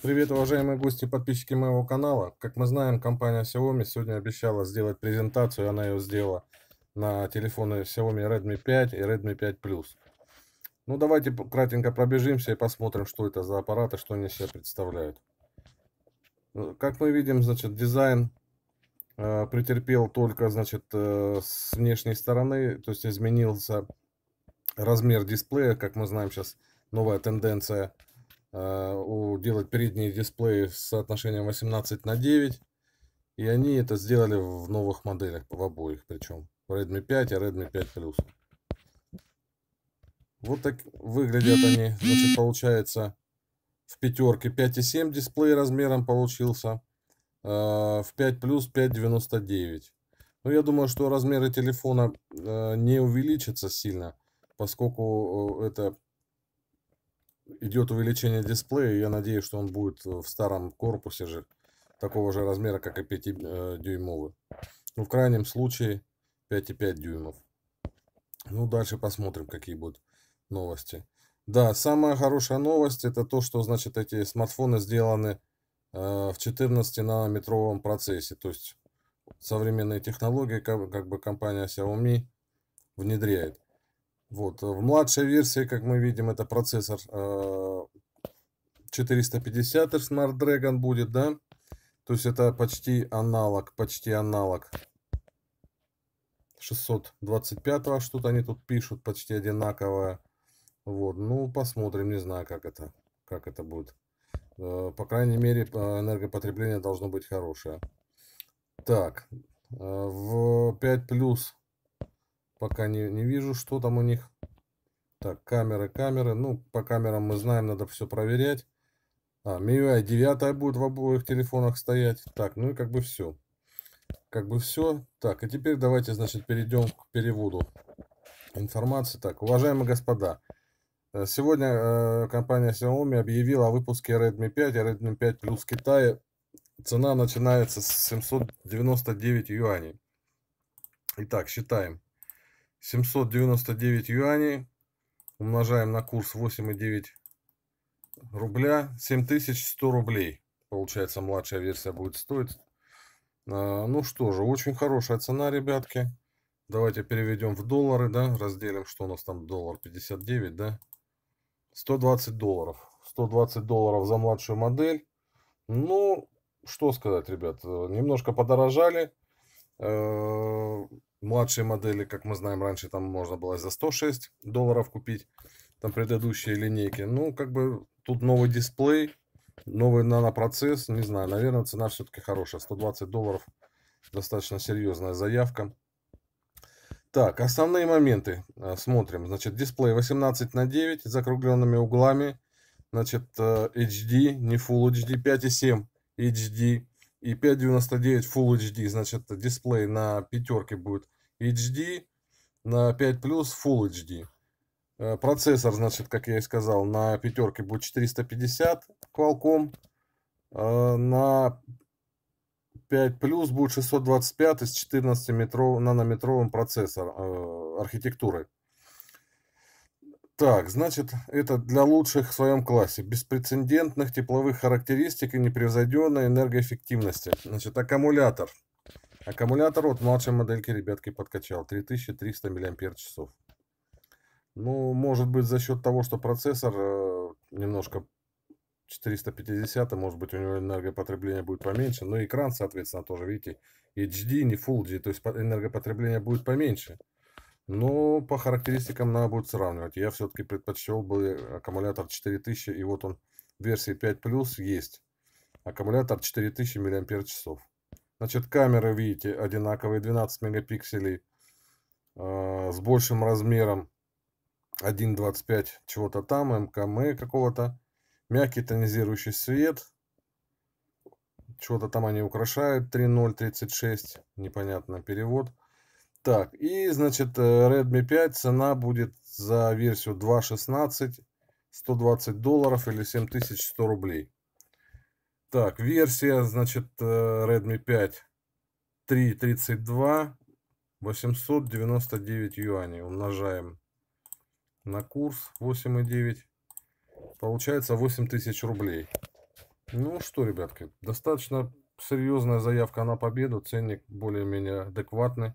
Привет, уважаемые гости и подписчики моего канала. Как мы знаем, компания Xiaomi сегодня обещала сделать презентацию, она ее сделала на телефоны Xiaomi Redmi 5 и Redmi 5 Plus. Ну, давайте кратенько пробежимся и посмотрим, что это за аппараты, что они себя представляют. Э, как мы видим, значит, дизайн э, претерпел только, значит, э, с внешней стороны, то есть изменился размер дисплея, как мы знаем сейчас, новая тенденция – Э, делать передние дисплеи с соотношением 18 на 9. И они это сделали в новых моделях, в обоих причем. В Redmi 5 и Redmi 5 Plus. Вот так выглядят они. Значит, получается в пятерке 5,7 дисплей размером получился. Э, в 5 плюс 5,99. Но ну, я думаю, что размеры телефона э, не увеличатся сильно, поскольку это идет увеличение дисплея, я надеюсь, что он будет э, в старом корпусе же такого же размера, как и 5-дюймовый. Э, ну, в крайнем случае 5,5 дюймов. Ну, дальше посмотрим, какие будут новости. Да, самая хорошая новость это то, что, значит, эти смартфоны сделаны э, в 14 нанометровом процессе. То есть современные технологии, как, как бы компания Xiaomi внедряет. Вот. В младшей версии, как мы видим, это процессор 450 э, Smart Dragon будет, да? То есть это почти аналог, почти аналог 625 что-то они тут пишут, почти одинаковое. Вот, ну посмотрим, не знаю, как это, как это будет. Э, по крайней мере, энергопотребление должно быть хорошее. Так, э, в 5 плюс Пока не, не вижу, что там у них. Так, камеры, камеры. Ну, по камерам мы знаем, надо все проверять. А, MIUI 9 будет в обоих телефонах стоять. Так, ну и как бы все. Как бы все. Так, и теперь давайте, значит, перейдем к переводу информации. Так, уважаемые господа, э, сегодня э, компания Xiaomi объявила о выпуске Redmi 5 и Redmi 5 Plus Китая Цена начинается с 799 юаней. Итак, считаем. 799 юаней умножаем на курс 8,9 рубля. 7100 рублей. Получается, младшая версия будет стоить. А, ну что же, очень хорошая цена, ребятки. Давайте переведем в доллары, да, разделим, что у нас там доллар 59, да. 120 долларов. 120 долларов за младшую модель. Ну, что сказать, ребят, немножко подорожали. Э, Младшие модели, как мы знаем, раньше там можно было за 106 долларов купить, там предыдущие линейки. Ну, как бы тут новый дисплей, новый нанопроцесс, не знаю, наверное, цена все-таки хорошая. 120 долларов, достаточно серьезная заявка. Так, основные моменты э, смотрим. Значит, дисплей 18 на 9 с закругленными углами. Значит, HD, э, не Full HD, 5,7 HD и 5.99 Full HD, значит, дисплей на пятерке будет HD, на 5 плюс Full HD. Э, процессор, значит, как я и сказал, на пятерке будет 450 Qualcomm, э, на 5 плюс будет 625 с 14 нанометровым процессором, э, архитектурой. Так, значит, это для лучших в своем классе. Беспрецедентных тепловых характеристик и непревзойденной энергоэффективности. Значит, аккумулятор. Аккумулятор от младшей модельки, ребятки, подкачал. 3300 мАч. Ну, может быть, за счет того, что процессор э, немножко 450, может быть, у него энергопотребление будет поменьше. Но экран, соответственно, тоже, видите, HD, не Full HD, то есть энергопотребление будет поменьше. Ну, по характеристикам надо будет сравнивать. Я все-таки предпочел бы аккумулятор 4000, и вот он в версии 5+, есть. Аккумулятор 4000 мАч. Значит, камеры, видите, одинаковые, 12 мегапикселей, э, с большим размером, 1.25 чего-то там, МКМ какого-то, мягкий тонизирующий свет, чего-то там они украшают, 3.0.36, непонятно, перевод. Так, и, значит, э, Redmi 5 цена будет за версию 2.16 120 долларов или 7100 рублей. Так, версия, значит, э, Redmi 5 3.32 899 юаней. Умножаем на курс 8,9. Получается 8000 рублей. Ну что, ребятки, достаточно серьезная заявка на победу. Ценник более-менее адекватный.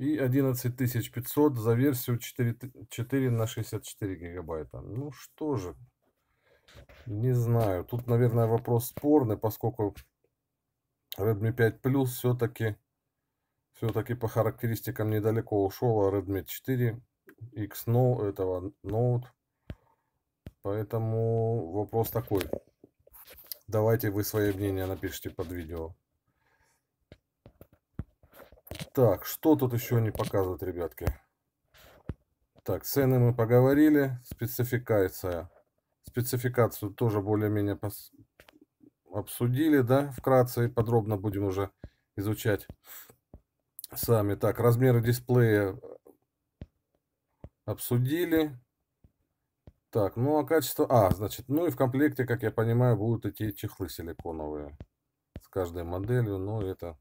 и 11500 за версию 4, 4 на 64 гигабайта. Ну что же, не знаю. Тут, наверное, вопрос спорный, поскольку Redmi 5 Plus все-таки все-таки по характеристикам недалеко ушел, а Redmi 4 X Note, этого Note. Поэтому вопрос такой. Давайте вы свое мнение напишите под видео. Так, что тут еще не показывают, ребятки? Так, цены мы поговорили. Спецификация. Спецификацию тоже более-менее пос... обсудили, да, вкратце. И подробно будем уже изучать сами. Так, размеры дисплея э, обсудили. Так, ну а качество... А, значит, ну и в комплекте, как я понимаю, будут идти чехлы силиконовые с каждой моделью. Ну, это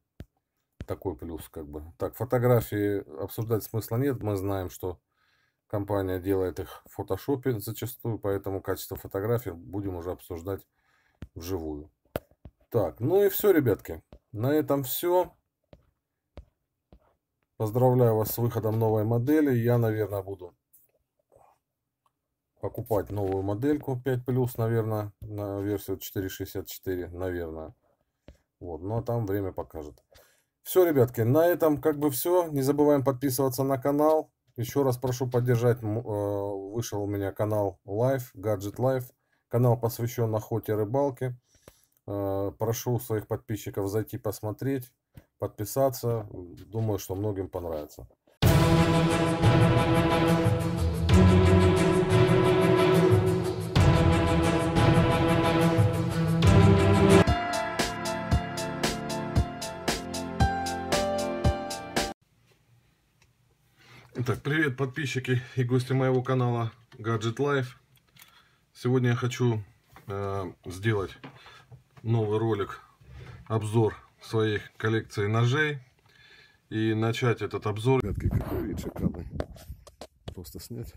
такой плюс, как бы. Так, фотографии обсуждать смысла нет. Мы знаем, что компания делает их в фотошопе зачастую, поэтому качество фотографий будем уже обсуждать вживую. Так, ну и все, ребятки. На этом все. Поздравляю вас с выходом новой модели. Я, наверное, буду покупать новую модельку 5 плюс, наверное, на версию 4.64, наверное. Вот, но там время покажет. Все, ребятки, на этом как бы все. Не забываем подписываться на канал. Еще раз прошу поддержать. Э, вышел у меня канал Life, Gadget Life. Канал посвящен охоте и рыбалке. Э, прошу своих подписчиков зайти посмотреть, подписаться. Думаю, что многим понравится. Итак, привет подписчики и гости моего канала Gadget Life. Сегодня я хочу э, сделать новый ролик, обзор своей коллекции ножей. И начать этот обзор. Гадкий какой вид шикарный. Просто снять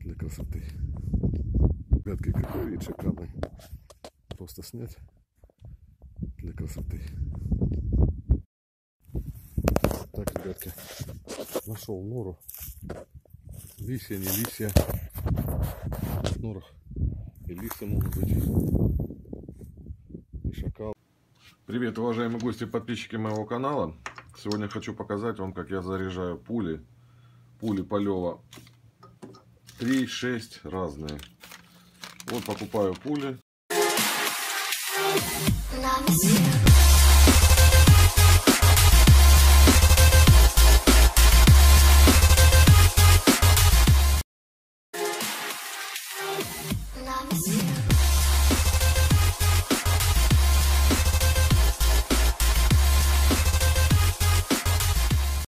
для красоты. Гадкий какой вид шикарный. Просто снять для красоты. Так, ребятки нашел нору. Лисия, не лисия. Нора. И лисы могут быть. И шакал. Привет, уважаемые гости и подписчики моего канала. Сегодня хочу показать вам, как я заряжаю пули. Пули Полева. 3-6 разные. Вот покупаю пули. Love